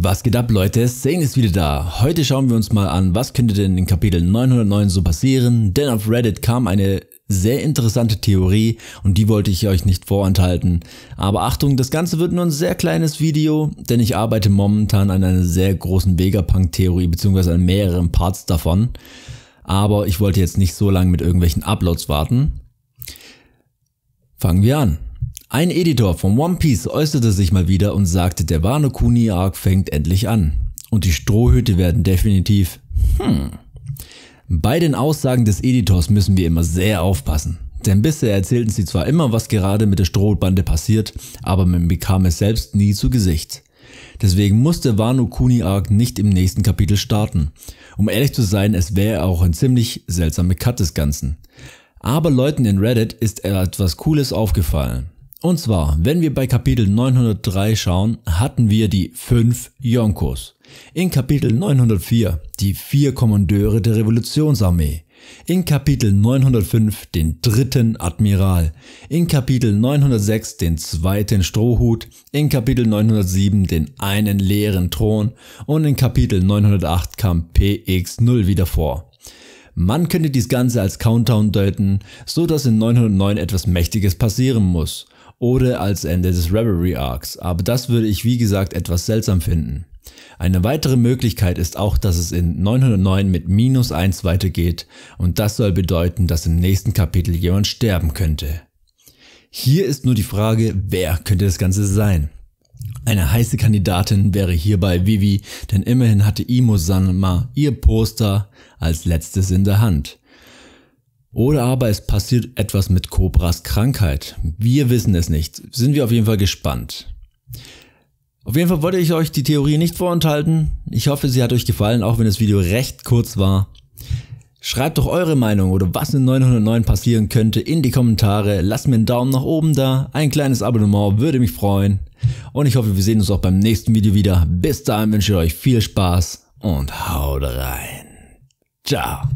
Was geht ab Leute, Zane ist wieder da. Heute schauen wir uns mal an, was könnte denn in Kapitel 909 so passieren, denn auf Reddit kam eine sehr interessante Theorie und die wollte ich euch nicht vorenthalten. Aber Achtung, das Ganze wird nur ein sehr kleines Video, denn ich arbeite momentan an einer sehr großen Vegapunk-Theorie beziehungsweise an mehreren Parts davon. Aber ich wollte jetzt nicht so lange mit irgendwelchen Uploads warten. Fangen wir an. Ein Editor von One Piece äußerte sich mal wieder und sagte, der Wano Kuni Arc fängt endlich an. Und die Strohhüte werden definitiv, hm. Bei den Aussagen des Editors müssen wir immer sehr aufpassen. Denn bisher erzählten sie zwar immer, was gerade mit der Strohbande passiert, aber man bekam es selbst nie zu Gesicht. Deswegen muss der Wano Kuni Arc nicht im nächsten Kapitel starten. Um ehrlich zu sein, es wäre auch ein ziemlich seltsamer Cut des Ganzen. Aber Leuten in Reddit ist etwas Cooles aufgefallen. Und zwar, wenn wir bei Kapitel 903 schauen, hatten wir die fünf Jonkos. In Kapitel 904 die vier Kommandeure der Revolutionsarmee. In Kapitel 905 den dritten Admiral, in Kapitel 906 den zweiten Strohhut, in Kapitel 907 den einen leeren Thron und in Kapitel 908 kam PX0 wieder vor. Man könnte dies Ganze als Countdown deuten, so dass in 909 etwas Mächtiges passieren muss oder als Ende des Reverie Arcs, aber das würde ich wie gesagt etwas seltsam finden. Eine weitere Möglichkeit ist auch, dass es in 909 mit minus 1 weitergeht und das soll bedeuten, dass im nächsten Kapitel jemand sterben könnte. Hier ist nur die Frage, wer könnte das Ganze sein? Eine heiße Kandidatin wäre hierbei Vivi, denn immerhin hatte Imo Sanma ihr Poster als letztes in der Hand. Oder aber es passiert etwas mit Cobras Krankheit. Wir wissen es nicht. Sind wir auf jeden Fall gespannt. Auf jeden Fall wollte ich euch die Theorie nicht vorenthalten. Ich hoffe, sie hat euch gefallen, auch wenn das Video recht kurz war. Schreibt doch eure Meinung oder was in 909 passieren könnte in die Kommentare. Lasst mir einen Daumen nach oben da, ein kleines Abonnement würde mich freuen. Und ich hoffe, wir sehen uns auch beim nächsten Video wieder. Bis dahin wünsche ich euch viel Spaß und haut rein. Ciao.